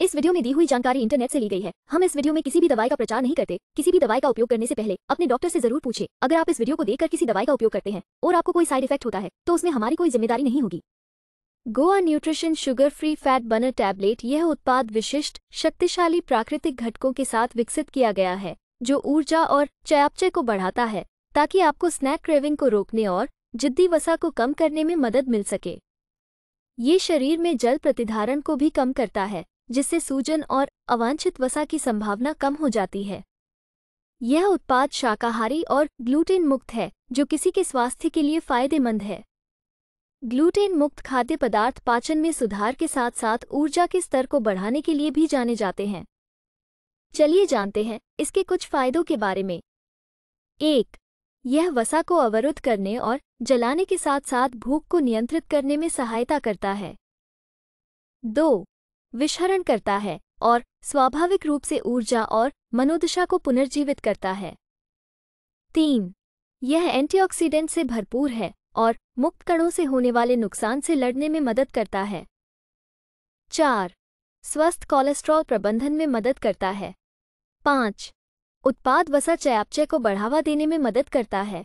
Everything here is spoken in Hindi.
इस वीडियो में दी हुई जानकारी इंटरनेट से ली गई है हम इस वीडियो में किसी भी दवाई का प्रचार नहीं करते किसी भी दवाई का उपयोग करने से पहले अपने डॉक्टर से जरूर पूछे अगर आप इस वीडियो को देखकर किसी दवाई का उपयोग करते हैं और आपको कोई साइड इफेक्ट होता है तो उसमें हमारी कोई जिम्मेदारी नहीं होगी Goa nutrition sugar free fat burner tablet यह उत्पाद विशिष्ट शक्तिशाली प्राकृतिक घटकों के साथ विकसित किया गया है जो ऊर्जा और चयापचय को बढ़ाता है ताकि आपको स्नैक क्रेविंग को रोकने और जिद्दी वसा को कम करने में मदद मिल सके ये शरीर में जल प्रतिधारण को भी कम करता है जिससे सूजन और अवांछित वसा की संभावना कम हो जाती है यह उत्पाद शाकाहारी और ग्लूटेन मुक्त है जो किसी के स्वास्थ्य के लिए फायदेमंद है ग्लूटेन मुक्त खाद्य पदार्थ पाचन में सुधार के साथ साथ ऊर्जा के स्तर को बढ़ाने के लिए भी जाने जाते हैं चलिए जानते हैं इसके कुछ फायदों के बारे में एक यह वसा को अवरुद्ध करने और जलाने के साथ साथ भूख को नियंत्रित करने में सहायता करता है दो विषहरण करता है और स्वाभाविक रूप से ऊर्जा और मनोदशा को पुनर्जीवित करता है तीन यह एंटीऑक्सीडेंट से भरपूर है और मुक्त कणों से होने वाले नुकसान से लड़ने में मदद करता है चार स्वस्थ कोलेस्ट्रॉल प्रबंधन में मदद करता है पाँच उत्पाद वसा चयापचय को बढ़ावा देने में मदद करता है